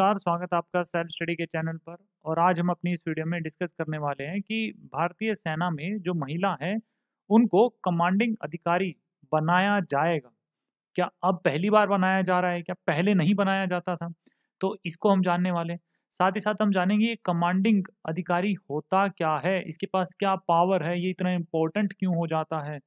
नमस्कार स्वागत आपका सेल्फ स्टडी के चैनल पर और आज हम अपनी इस वीडियो में डिस्कस करने वाले हैं कि भारतीय सेना में जो महिला है उनको कमांडिंग अधिकारी बनाया जाएगा क्या अब पहली बार बनाया जा रहा है क्या पहले नहीं बनाया जाता था तो इसको हम जानने वाले साथ ही साथ हम जानेंगे कमांडिंग अधिकारी होता क्या है इसके पास क्या पावर है ये इतना इम्पोर्टेंट क्यों हो जाता है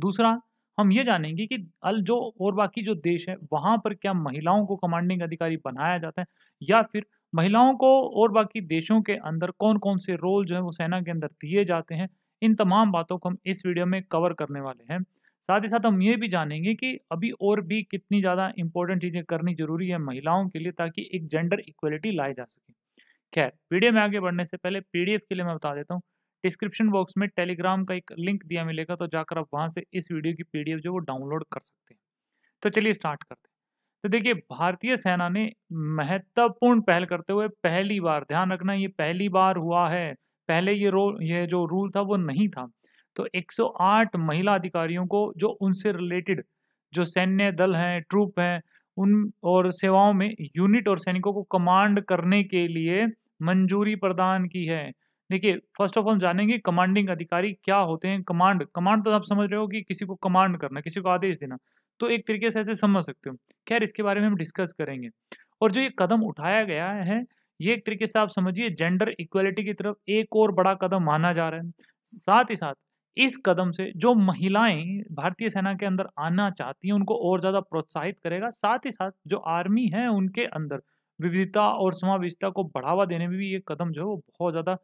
दूसरा हम ये जानेंगे कि अल जो और बाकी जो देश है वहाँ पर क्या महिलाओं को कमांडिंग अधिकारी बनाया जाता है या फिर महिलाओं को और बाकी देशों के अंदर कौन कौन से रोल जो है वो सेना के अंदर दिए जाते हैं इन तमाम बातों को हम इस वीडियो में कवर करने वाले हैं साथ ही साथ हम ये भी जानेंगे कि अभी और भी कितनी ज़्यादा इंपॉर्टेंट चीज़ें करनी जरूरी है महिलाओं के लिए ताकि एक जेंडर इक्वलिटी लाई जा सके खैर वीडियो में आगे बढ़ने से पहले पीडीएफ के लिए मैं बता देता हूँ डिस्क्रिप्शन बॉक्स में टेलीग्राम का एक लिंक दिया मिलेगा तो जाकर आप वहाँ से इस वीडियो की पीडीएफ जो वो डाउनलोड कर सकते हैं तो चलिए स्टार्ट करते हैं तो देखिए भारतीय सेना ने महत्वपूर्ण पहल करते हुए पहली बार ध्यान रखना ये पहली बार हुआ है पहले ये रोल ये जो रूल था वो नहीं था तो 108 महिला अधिकारियों को जो उनसे रिलेटेड जो सैन्य दल हैं ट्रूप हैं उन और सेवाओं में यूनिट और सैनिकों को कमांड करने के लिए मंजूरी प्रदान की है देखिए फर्स्ट ऑफ ऑल जानेंगे कमांडिंग अधिकारी क्या होते हैं कमांड कमांड तो आप समझ रहे हो कि किसी को कमांड करना किसी को आदेश देना तो एक तरीके से ऐसे समझ सकते हो खैर इसके बारे में हम डिस्कस करेंगे और जो ये कदम उठाया गया है ये एक तरीके से आप समझिए जेंडर इक्वलिटी की तरफ एक और बड़ा कदम माना जा रहा है साथ ही साथ इस कदम से जो महिलाएं भारतीय सेना के अंदर आना चाहती हैं उनको और ज़्यादा प्रोत्साहित करेगा साथ ही साथ जो आर्मी है उनके अंदर विविधता और समावेशता को बढ़ावा देने में भी ये कदम जो है वो बहुत ज़्यादा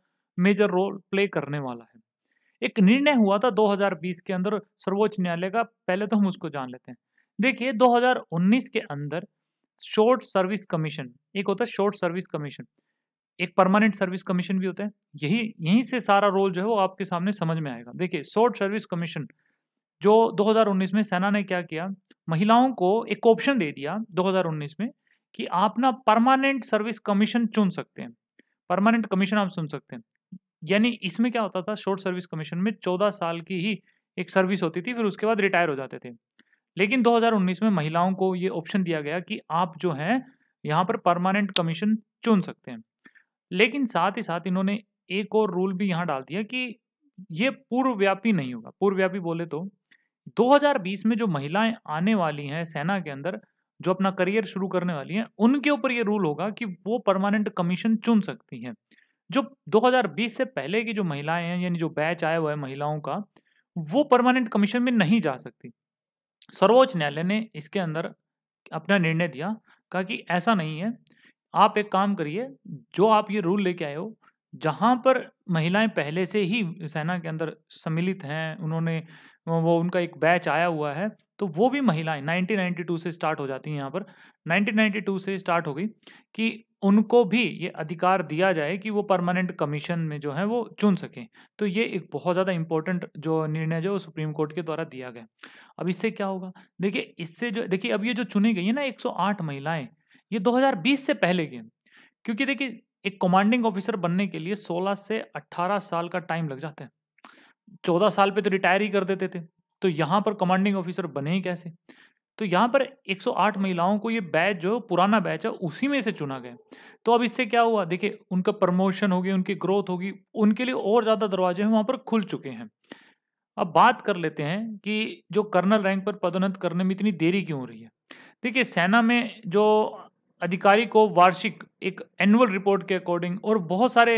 मेजर रोल प्ले करने वाला है एक निर्णय हुआ था 2020 के अंदर सर्वोच्च न्यायालय का पहले तो हम उसको जान लेते हैं देखिए 2019 के अंदर शॉर्ट सर्विस कमीशन एक होता है शॉर्ट सर्विस कमीशन एक परमानेंट सर्विस कमीशन भी होता है यही यहीं से सारा रोल जो है वो आपके सामने समझ में आएगा देखिए शॉर्ट सर्विस कमीशन जो 2019 में सेना ने क्या किया महिलाओं को एक ऑप्शन दे दिया 2019 में कि आप ना परमानेंट सर्विस कमीशन चुन सकते हैं परमानेंट कमीशन आप चुन सकते हैं यानी इसमें क्या होता था शॉर्ट सर्विस कमीशन में चौदह साल की ही एक सर्विस होती थी फिर उसके बाद रिटायर हो जाते थे लेकिन 2019 में महिलाओं को ये ऑप्शन दिया गया कि आप जो हैं यहाँ पर परमानेंट कमीशन चुन सकते हैं लेकिन साथ ही साथ इन्होंने एक और रूल भी यहाँ डाल दिया कि ये पूर्वव्यापी नहीं होगा पूर्वव्यापी बोले तो 2020 में जो महिलाएं आने वाली हैं सेना के अंदर जो अपना करियर शुरू करने वाली हैं उनके ऊपर ये रूल होगा कि वो परमानेंट कमीशन चुन सकती हैं जो 2020 से पहले की जो महिलाएं हैं यानी जो बैच आया हुआ है महिलाओं का वो परमानेंट कमीशन में नहीं जा सकती सर्वोच्च न्यायालय ने इसके अंदर अपना निर्णय दिया कहा कि ऐसा नहीं है आप एक काम करिए जो आप ये रूल लेके आए हो जहाँ पर महिलाएं पहले से ही सेना के अंदर सम्मिलित हैं उन्होंने वो उनका एक बैच आया हुआ है तो वो भी महिलाएं 1992 से स्टार्ट हो जाती हैं यहाँ पर 1992 से स्टार्ट हो गई कि उनको भी ये अधिकार दिया जाए कि वो परमानेंट कमीशन में जो है वो चुन सकें तो ये एक बहुत ज़्यादा इंपॉर्टेंट जो निर्णय जो सुप्रीम कोर्ट के द्वारा दिया गया अब इससे क्या होगा देखिए इससे जो देखिए अब ये जो चुनी गई है ना 108 महिलाएं ये 2020 से पहले की क्योंकि देखिए एक कमांडिंग ऑफिसर बनने के लिए सोलह से अट्ठारह साल का टाइम लग जाता है चौदह साल पर तो रिटायर ही कर देते थे तो यहाँ पर कमांडिंग ऑफिसर बने ही कैसे तो यहाँ पर 108 महिलाओं को ये बैच जो पुराना बैच है उसी में से चुना गया तो अब इससे क्या हुआ देखिए उनका प्रमोशन होगी उनकी ग्रोथ होगी उनके लिए और ज़्यादा दरवाजे हैं वहाँ पर खुल चुके हैं अब बात कर लेते हैं कि जो कर्नल रैंक पर पदोन्नत करने में इतनी देरी क्यों हो रही है देखिए सेना में जो अधिकारी को वार्षिक एक एनुअल रिपोर्ट के अकॉर्डिंग और बहुत सारे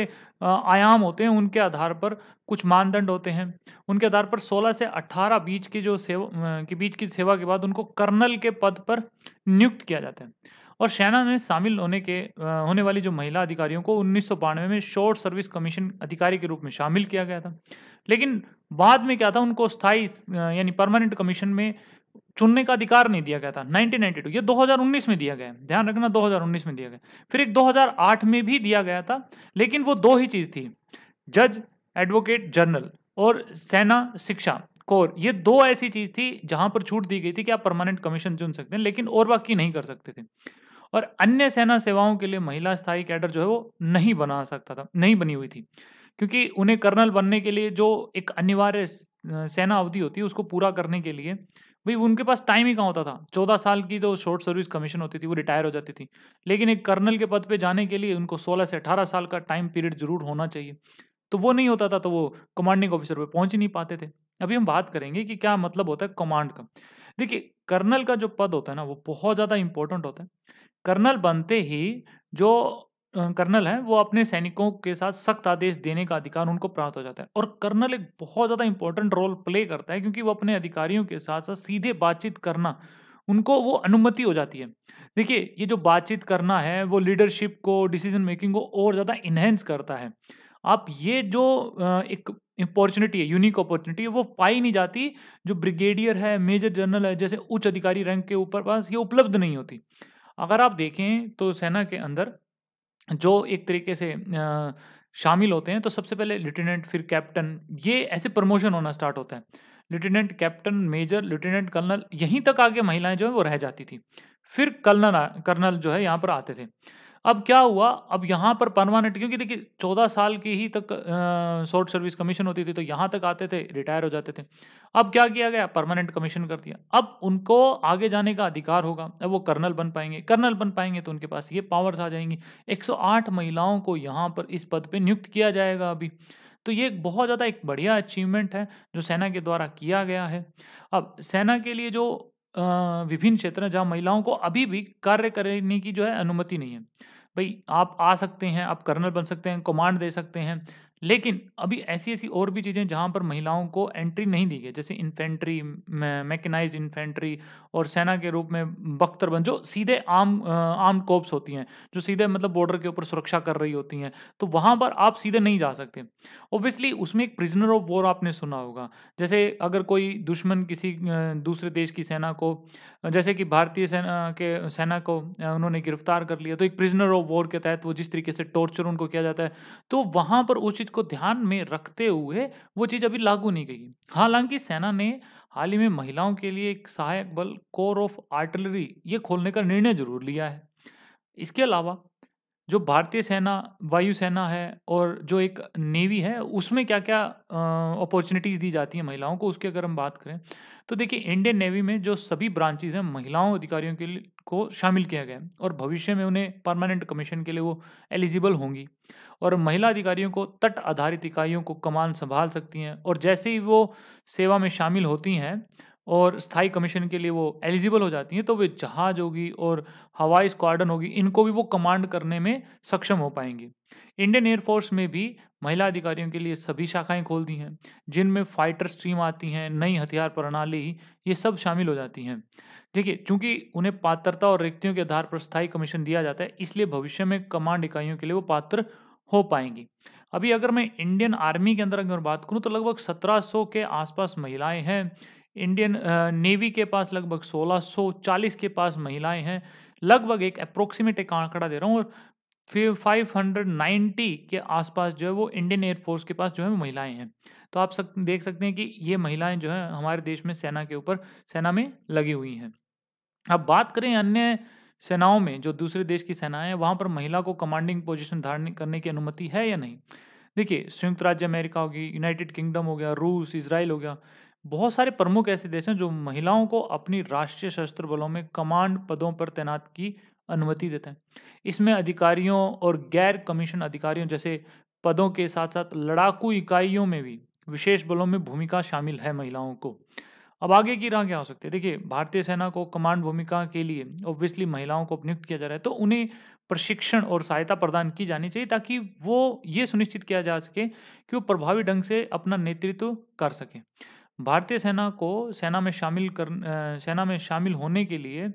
आयाम होते हैं उनके आधार पर कुछ मानदंड होते हैं उनके आधार पर 16 से 18 बीच की जो सेवा के बीच की सेवा के बाद उनको कर्नल के पद पर नियुक्त किया जाता है और सेना में शामिल होने के होने वाली जो महिला अधिकारियों को उन्नीस में शॉर्ट सर्विस कमीशन अधिकारी के रूप में शामिल किया गया था लेकिन बाद में क्या था उनको स्थायी यानी परमानेंट कमीशन में चुनने का अधिकार नहीं दिया गया था 1992 ये 2019 में दिया गया ध्यान रखना 2019 में दिया गया फिर एक 2008 में भी दिया गया था लेकिन वो दो ही चीज़ थी जज एडवोकेट जनरल और सेना शिक्षा कोर ये दो ऐसी चीज़ थी जहां पर छूट दी गई थी कि आप परमानेंट कमीशन चुन सकते हैं लेकिन और बाकी नहीं कर सकते थे और अन्य सेना सेवाओं के लिए महिला स्थायी कैडर जो है वो नहीं बना सकता था नहीं बनी हुई थी क्योंकि उन्हें कर्नल बनने के लिए जो एक अनिवार्य सेना अवधि होती है उसको पूरा करने के लिए भाई उनके पास टाइम ही कहाँ होता था चौदह साल की तो शॉर्ट सर्विस कमीशन होती थी वो रिटायर हो जाती थी लेकिन एक कर्नल के पद पे जाने के लिए उनको सोलह से अठारह साल का टाइम पीरियड जरूर होना चाहिए तो वो नहीं होता था तो वो कमांडिंग ऑफिसर पर पहुँच ही नहीं पाते थे अभी हम बात करेंगे कि क्या मतलब होता है कमांड का देखिए कर्नल का जो पद होता है ना वो बहुत ज़्यादा इंपॉर्टेंट होता है कर्नल बनते ही जो कर्नल है वो अपने सैनिकों के साथ सख्त आदेश देने का अधिकार उनको प्राप्त हो जाता है और कर्नल एक बहुत ज़्यादा इंपॉर्टेंट रोल प्ले करता है क्योंकि वो अपने अधिकारियों के साथ साथ सीधे बातचीत करना उनको वो अनुमति हो जाती है देखिए ये जो बातचीत करना है वो लीडरशिप को डिसीजन मेकिंग को और ज़्यादा इन्हेंस करता है आप ये जो एक अपॉर्चुनिटी है यूनिक अपॉर्चुनिटी है वो पाई नहीं जाती जो ब्रिगेडियर है मेजर जनरल है जैसे उच्च अधिकारी रैंक के ऊपर पास ये उपलब्ध नहीं होती अगर आप देखें तो सेना के अंदर जो एक तरीके से शामिल होते हैं तो सबसे पहले लेफ्टिनेंट फिर कैप्टन ये ऐसे प्रमोशन होना स्टार्ट होता है lieutenant captain major lieutenant colonel यहीं तक आगे महिलाएं जो है वो रह जाती थी फिर कर्नल कर्नल जो है यहाँ पर आते थे अब क्या हुआ अब यहाँ पर परमानेंट क्योंकि देखिए चौदह साल की ही तक शॉर्ट सर्विस कमीशन होती थी तो यहाँ तक आते थे रिटायर हो जाते थे अब क्या किया गया परमानेंट कमीशन कर दिया अब उनको आगे जाने का अधिकार होगा अब वो कर्नल बन पाएंगे कर्नल बन पाएंगे तो उनके पास ये पावर्स आ जाएंगी 108 महिलाओं को यहाँ पर इस पद पर नियुक्त किया जाएगा अभी तो ये बहुत ज़्यादा एक बढ़िया अचीवमेंट है जो सेना के द्वारा किया गया है अब सेना के लिए जो विभिन्न क्षेत्र हैं जहाँ महिलाओं को अभी भी कार्य करने की जो है अनुमति नहीं है भाई आप आ सकते हैं आप कर्नल बन सकते हैं कमांड दे सकते हैं लेकिन अभी ऐसी ऐसी और भी चीज़ें जहाँ पर महिलाओं को एंट्री नहीं दी गई जैसे इन्फेंट्री मैकेनाइज इन्फेंट्री और सेना के रूप में बख्तरबंद जो सीधे आम आम कोप्स होती हैं जो सीधे मतलब बॉर्डर के ऊपर सुरक्षा कर रही होती हैं तो वहाँ पर आप सीधे नहीं जा सकते ओब्वियसली उसमें एक प्रिजनर ऑफ वॉर आपने सुना होगा जैसे अगर कोई दुश्मन किसी दूसरे देश की सेना को जैसे कि भारतीय सेना के सेना को उन्होंने गिरफ्तार कर लिया तो एक प्रिजनर ऑफ वॉर के तहत वो जिस तरीके से टॉर्चर उनको किया जाता है तो वहाँ पर उस चीज़ को ध्यान में रखते हुए वो चीज़ अभी लागू नहीं गई हालांकि सेना ने हाल ही में महिलाओं के लिए एक सहायक बल कोर ऑफ आर्टिलरी ये खोलने का निर्णय जरूर लिया है इसके अलावा जो भारतीय सेना वायुसेना है और जो एक नेवी है उसमें क्या क्या अपॉर्चुनिटीज़ दी जाती हैं महिलाओं को उसकी अगर हम बात करें तो देखिए इंडियन नेवी में जो सभी ब्रांचेज हैं महिलाओं अधिकारियों के लिए को शामिल किया गया है और भविष्य में उन्हें परमानेंट कमीशन के लिए वो एलिजिबल होंगी और महिला अधिकारियों को तट आधारित इकाइयों को कमान संभाल सकती हैं और जैसे ही वो सेवा में शामिल होती हैं और स्थाई कमीशन के लिए वो एलिजिबल हो जाती हैं तो वे जहाज होगी और हवाई स्क्वाडन होगी इनको भी वो कमांड करने में सक्षम हो पाएंगी इंडियन एयरफोर्स में भी महिला अधिकारियों के लिए सभी शाखाएं खोल दी हैं जिनमें फाइटर स्ट्रीम आती हैं नई हथियार प्रणाली ये सब शामिल हो जाती हैं देखिए चूंकि उन्हें पात्रता और रिक्तियों के आधार पर स्थायी कमीशन दिया जाता है इसलिए भविष्य में कमांड इकाइयों के लिए वो पात्र हो पाएंगी अभी अगर मैं इंडियन आर्मी के अंदर अगर बात करूँ तो लगभग 1700 के आसपास महिलाएं हैं इंडियन नेवी uh, के पास लगभग 1640 के पास महिलाएं हैं लगभग एक अप्रोक्सीमेट एक आंकड़ा दे रहा हूँ और फिर 590 के आसपास जो है वो इंडियन एयरफोर्स के पास जो है महिलाएं हैं तो आप सक, देख सकते हैं कि ये महिलाएं जो है हमारे देश में सेना के ऊपर सेना में लगी हुई हैं अब बात करें अन्य सेनाओं में जो दूसरे देश की सेनाएं हैं वहाँ पर महिला को कमांडिंग पोजिशन धारण करने की अनुमति है या नहीं देखिए संयुक्त राज्य अमेरिका होगी यूनाइटेड किंगडम हो गया रूस इसराइल हो गया बहुत सारे प्रमुख ऐसे देश हैं जो महिलाओं को अपनी राष्ट्रीय सशस्त्र बलों में कमांड पदों पर तैनात की अनुमति देते हैं इसमें अधिकारियों और गैर कमीशन अधिकारियों जैसे पदों के साथ साथ लड़ाकू इकाइयों में भी विशेष बलों में भूमिका शामिल है महिलाओं को अब आगे की राह क्या हो सकती है देखिए भारतीय सेना को कमांड भूमिका के लिए ऑब्वियसली महिलाओं को नियुक्त किया जा रहा है तो उन्हें प्रशिक्षण और सहायता प्रदान की जानी चाहिए ताकि वो ये सुनिश्चित किया जा सके कि वो प्रभावी ढंग से अपना नेतृत्व कर सकें भारतीय सेना को सेना में शामिल कर सेना में शामिल होने के लिए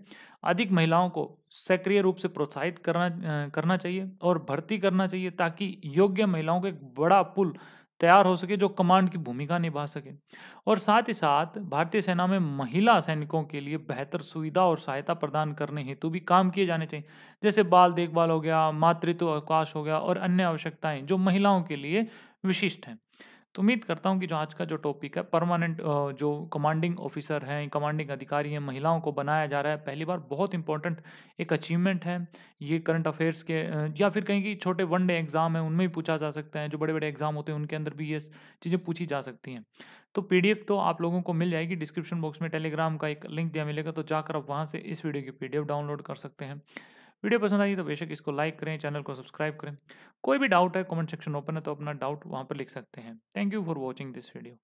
अधिक महिलाओं को सक्रिय रूप से प्रोत्साहित करना करना चाहिए और भर्ती करना चाहिए ताकि योग्य महिलाओं का एक बड़ा पुल तैयार हो सके जो कमांड की भूमिका निभा सके और साथ ही साथ भारतीय सेना में महिला सैनिकों के लिए बेहतर सुविधा और सहायता प्रदान करने हेतु भी काम किए जाने चाहिए जैसे बाल देखभाल हो गया मातृत्व अवकाश हो गया और अन्य आवश्यकताएं जो महिलाओं के लिए विशिष्ट हैं तो उम्मीद करता हूँ कि जो आज का जो टॉपिक है परमानेंट जो कमांडिंग ऑफिसर हैं कमांडिंग अधिकारी हैं महिलाओं को बनाया जा रहा है पहली बार बहुत इंपॉर्टेंट एक अचीवमेंट है ये करंट अफेयर्स के या फिर कहीं कि छोटे वन डे एग्जाम हैं उनमें भी पूछा जा सकता है जो बड़े बड़े एग्जाम होते हैं उनके अंदर भी ये चीज़ें पूछी जा सकती हैं तो पी तो आप लोगों को मिल जाएगी डिस्क्रिप्शन बॉक्स में टेलीग्राम का एक लिंक दिया मिलेगा तो जाकर आप वहाँ से इस वीडियो की पी डाउनलोड कर सकते हैं वीडियो पसंद आई तो बेशक इसको लाइक करें चैनल को सब्सक्राइब करें कोई भी डाउट है कमेंट सेक्शन ओपन है तो अपना डाउट वहाँ पर लिख सकते हैं thank you for watching this video